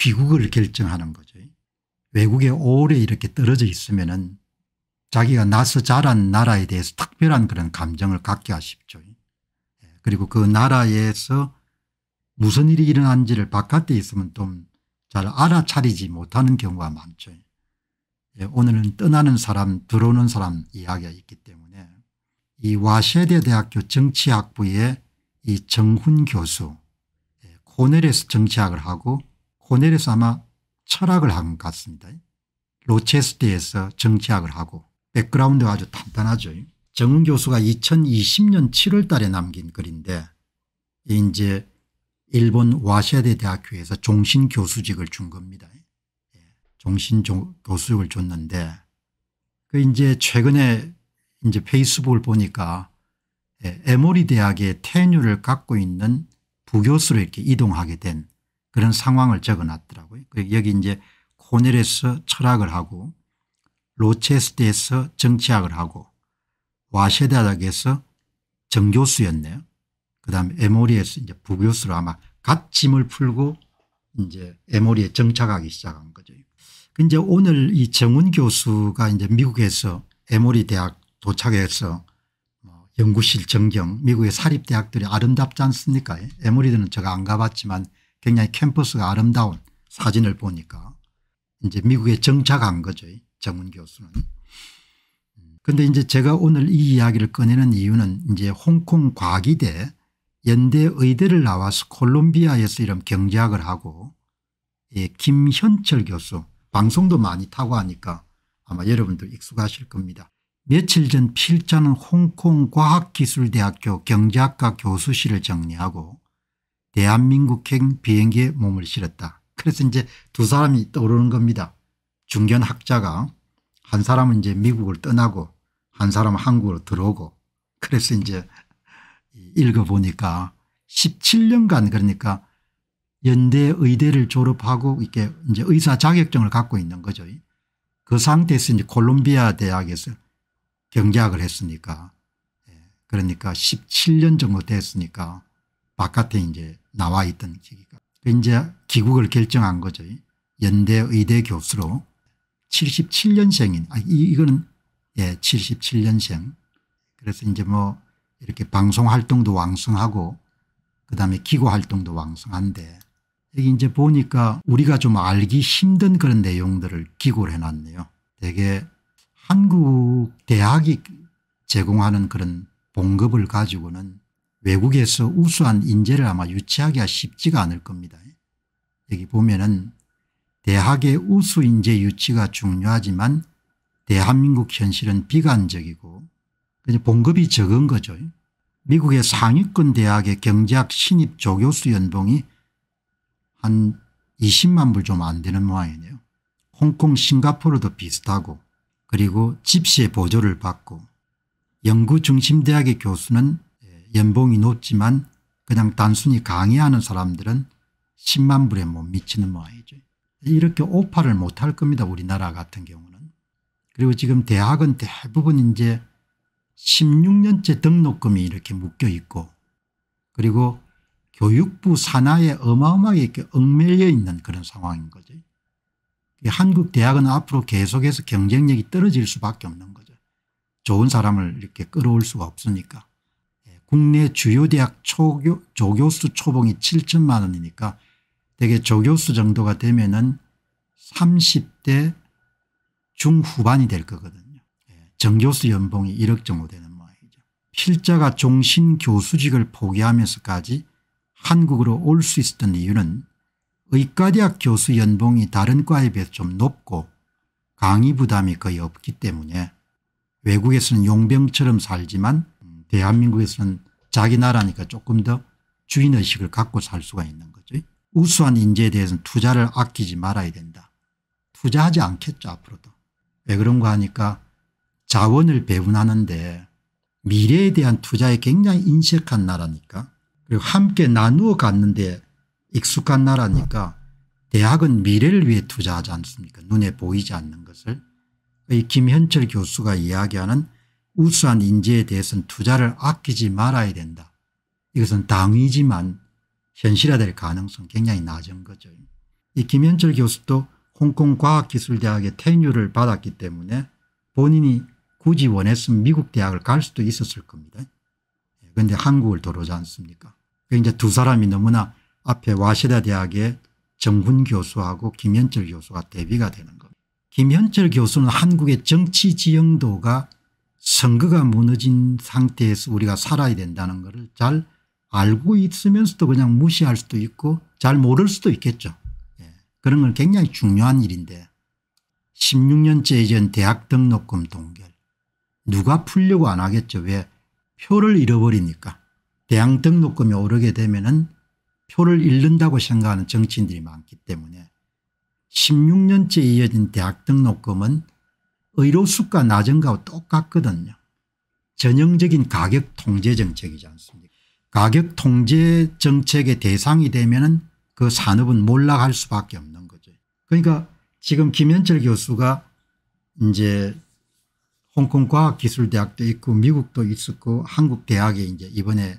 귀국을 결정하는 거죠. 외국에 오래 이렇게 떨어져 있으면은 자기가 나서 자란 나라에 대해서 특별한 그런 감정을 갖게 하십시오. 예, 그리고 그 나라에서 무슨 일이 일어난지를 바깥에 있으면 좀 잘 알아차리지 못하는 경우가 많죠. 예, 오늘은 떠나는 사람 들어오는 사람 이야기가 있기 때문에 이 와세대 대학교 정치학부의 이 정훈 교수 코넬에서 예, 정치학을 하고 고넬에서 아마 철학을 한 것 같습니다. 로체스트에서 정치학을 하고 백그라운드가 아주 탄탄하죠. 정 교수가 2020년 7월 달에 남긴 글인데 이제 일본 와시대 대학교에서 종신 교수직을 준 겁니다. 예, 종신 교수직을 줬는데 그 이제 최근에 이제 페이스북을 보니까 예, 에모리 대학의 테뉴를 갖고 있는 부교수로 이렇게 이동하게 된 그런 상황을 적어놨더라고요. 그 여기 이제 코넬에서 철학을 하고 로체스트에서 정치학을 하고 와세다닥에서 정교수였네요. 그다음 에모리에서 이제 부교수로 아마 갓 짐을 풀고 이제 에모리에 정착하기 시작한 거죠. 그 이제 오늘 이 정훈 교수가 이제 미국에서 에모리 대학 도착해서 뭐 연구실 전경 미국의 사립대학들이 아름답지 않습니까 예? 에모리들은 제가 안 가봤지만 굉장히 캠퍼스가 아름다운 사진을 보니까 이제 미국에 정착한 거죠. 정훈 교수는. 근데 이제 제가 오늘 이 이야기를 꺼내는 이유는 이제 홍콩 과기대 연대 의대를 나와서 콜롬비아에서 이런 경제학을 하고 예, 김현철 교수 방송도 많이 타고 하니까 아마 여러분도 익숙하실 겁니다. 며칠 전 필자는 홍콩과학기술대학교 경제학과 교수실을 정리하고 대한민국행 비행기에 몸을 실었다. 그래서 이제 두 사람이 떠오르는 겁니다. 중견 학자가 한 사람은 이제 미국을 떠나고 한 사람은 한국으로 들어오고 그래서 이제 읽어보니까 17년간 그러니까 연대 의대를 졸업하고 이렇게 이제 의사 자격증을 갖고 있는 거죠. 그 상태에서 이제 콜롬비아 대학에서 경제학을 했으니까 예, 그러니까 17년 정도 됐으니까 바깥에 이제 나와 있던 기기가 이제 기국을 결정한 거죠. 연대 의대 교수로 77년생인 아, 이, 거는예 77년생 그래서 이제 뭐 이렇게 방송 활동도 왕성하고 그다음에 기고 활동도 왕성한데 여기 이제 보니까 우리가 좀 알기 힘든 그런 내용들을 기고를 해놨네요. 되게 한국 대학이 제공하는 그런 봉급을 가지고는 외국에서 우수한 인재를 아마 유치하기가 쉽지가 않을 겁니다. 여기 보면은 대학의 우수 인재 유치가 중요하지만 대한민국 현실은 비관적이고 봉급이 적은 거죠. 미국의 상위권 대학의 경제학 신입 조교수 연봉이 한 20만 불 좀 안 되는 모양이네요. 홍콩 싱가포르도 비슷하고 그리고 집시의 보조를 받고 연구중심대학의 교수는 연봉이 높지만 그냥 단순히 강의하는 사람들은 10만 불에 못 뭐 미치는 모양이죠. 뭐 이렇게 오파를 못할 겁니다. 우리나라 같은 경우는. 그리고 지금 대학은 대부분 이제 16년째 등록금이 이렇게 묶여 있고 그리고 교육부 산하에 어마어마하게 이렇게 얽매여 있는 그런 상황인 거죠. 한국 대학은 앞으로 계속해서 경쟁력이 떨어질 수밖에 없는 거죠. 좋은 사람을 이렇게 끌어올 수가 없으니까. 국내 주요 대학 초교, 조교수 초봉이 7천만 원이니까 대개 조교수 정도가 되면은 30대 중후반이 될 거거든요. 예, 정교수 연봉이 1억 정도 되는 모양이죠. 필자가 종신 교수직을 포기하면서까지 한국으로 올 수 있었던 이유는 의과대학 교수 연봉이 다른 과에 비해 좀 높고 강의 부담이 거의 없기 때문에 외국에서는 용병처럼 살지만 대한민국에서는 자기 나라니까 조금 더 주인의식을 갖고 살 수가 있는 거죠. 우수한 인재에 대해서는 투자를 아끼지 말아야 된다. 투자하지 않겠죠 앞으로도. 왜 그런가 하니까 자원을 배분하는데 미래에 대한 투자에 굉장히 인색한 나라니까 그리고 함께 나누어 갔는데 익숙한 나라니까 대학은 미래를 위해 투자하지 않습니까 눈에 보이지 않는 것을 김현철 교수가 이야기하는 우수한 인재에 대해서는 투자를 아끼지 말아야 된다. 이것은 당위지만 현실화될 가능성 굉장히 낮은 거죠. 이 김현철 교수도 홍콩과학기술대학의 테뉴를 받았기 때문에 본인이 굳이 원했으면 미국 대학을 갈 수도 있었을 겁니다. 그런데 한국을 들어오지 않습니까 그 이제 두 사람이 너무나 앞에 와시다 대학의 정훈 교수하고 김현철 교수가 대비가 되는 겁니다. 김현철 교수는 한국의 정치 지형도가 선거가 무너진 상태에서 우리가 살아야 된다는 것을 잘 알고 있으면서도 그냥 무시할 수도 있고 잘 모를 수도 있겠죠. 예. 그런 건 굉장히 중요한 일인데 16년째 이전 대학 등록금 동결 누가 풀려고 안 하겠죠. 왜 표를 잃어버리니까 대학 등록금이 오르게 되면 은 표를 잃는다고 생각하는 정치인들이 많기 때문에 16년째 이어진 대학 등록금은 의료수가 낮은 거하고 똑같거든요. 전형적인 가격 통제 정책이지 않습니까 가격 통제 정책의 대상이 되면 그 산업은 몰락할 수밖에 없는 거죠. 그러니까 지금 김현철 교수가 이제 홍콩 과학기술대학도 있고 미국도 있었고 한국 대학에 이제 이번에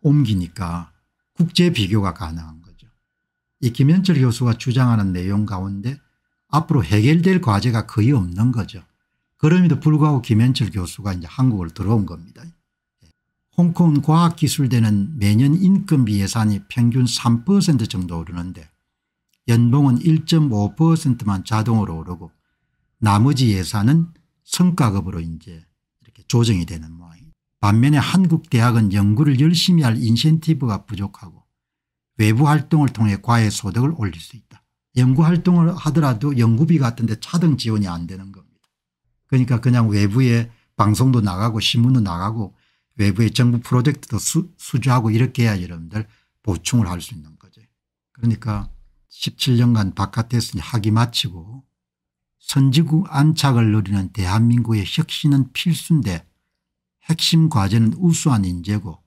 옮기니까 국제 비교가 가능한 거죠. 이 김현철 교수가 주장하는 내용 가운데 앞으로 해결될 과제가 거의 없는 거죠. 그럼에도 불구하고 김현철 교수가 이제 한국을 들어온 겁니다. 홍콩 과학기술대는 매년 인건비 예산이 평균 3% 정도 오르는데 연봉은 1.5%만 자동으로 오르고 나머지 예산은 성과급으로 이제 이렇게 조정이 되는 모양입니다. 반면에 한국 대학은 연구를 열심히 할 인센티브가 부족하고 외부 활동을 통해 과외 소득을 올릴 수 있다. 연구활동을 하더라도 연구비 같은데 차등 지원이 안 되는 겁니다. 그러니까 그냥 외부에 방송도 나가고 신문도 나가고 외부의 정부 프로젝트도 수, 주하고 이렇게 해야 여러분들 보충을 할 수 있는 거죠. 그러니까 17년간 바깥에서 학위 마치고 선지국 안착을 누리는 대한민국의 혁신은 필수인데 핵심 과제는 우수한 인재고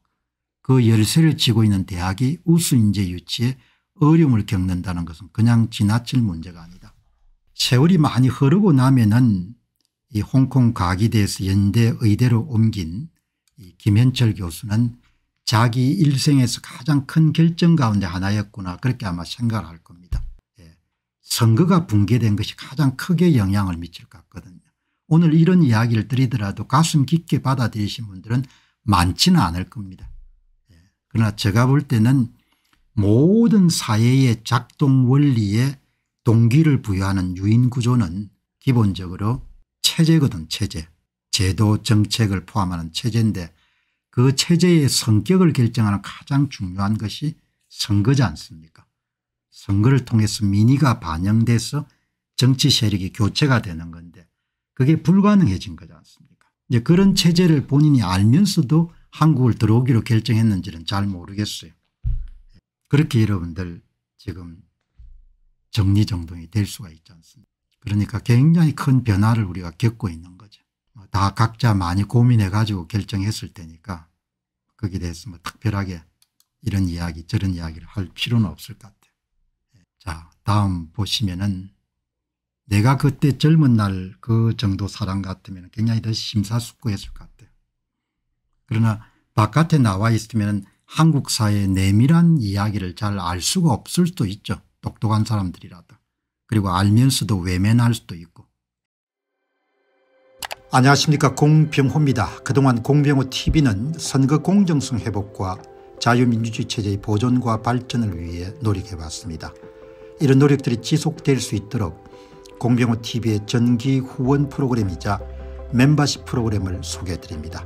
그 열쇠를 쥐고 있는 대학이 우수 인재 유치에 어려움을 겪는다는 것은 그냥 지나칠 문제가 아니다. 세월이 많이 흐르고 나면은 이 홍콩 과기대에서 연대 의대로 옮긴 이 김현철 교수는 자기 일생에서 가장 큰 결정 가운데 하나였구나 그렇게 아마 생각을 할 겁니다. 예. 선거가 붕괴된 것이 가장 크게 영향을 미칠 것 같거든요. 오늘 이런 이야기를 드리더라도 가슴 깊게 받아들이신 분들은 많지는 않을 겁니다. 예. 그러나 제가 볼 때는 모든 사회의 작동 원리에 동기를 부여하는 유인구조는 기본적으로 체제거든 체제 제도 정책을 포함하는 체제인데 그 체제의 성격을 결정하는 가장 중요한 것이 선거지 않습니까 선거를 통해서 민의가 반영돼서 정치 세력이 교체가 되는 건데 그게 불가능해진 거지 않습니까 이제 그런 체제를 본인이 알면서도 한국을 들어오기로 결정했는지는 잘 모르겠어요 그렇게 여러분들 지금 정리정돈이 될 수가 있지 않습니까 그러니까 굉장히 큰 변화를 우리가 겪고 있는 거죠. 뭐 다 각자 많이 고민해 가지고 결정했을 테니까 거기에 대해서 뭐 특별하게 이런 이야기 저런 이야기를 할 필요는 없을 것 같아요. 자 다음 보시면은 내가 그때 젊은 날 그 정도 사람 같으면 굉장히 더 심사숙고했을 것 같아요. 그러나 바깥에 나와 있으면 한국사의 회 내밀한 이야기를 잘 알 수가 없을 수도 있죠. 똑똑한 사람들이라도. 그리고 알면서도 외면할 수도 있고. 안녕하십니까 공병호입니다. 그동안 공병호TV는 선거 공정성 회복과 자유민주주의 체제의 보존과 발전을 위해 노력해왔습니다. 이런 노력들이 지속될 수 있도록 공병호TV의 전기 후원 프로그램이자 멤버십 프로그램을 소개해드립니다.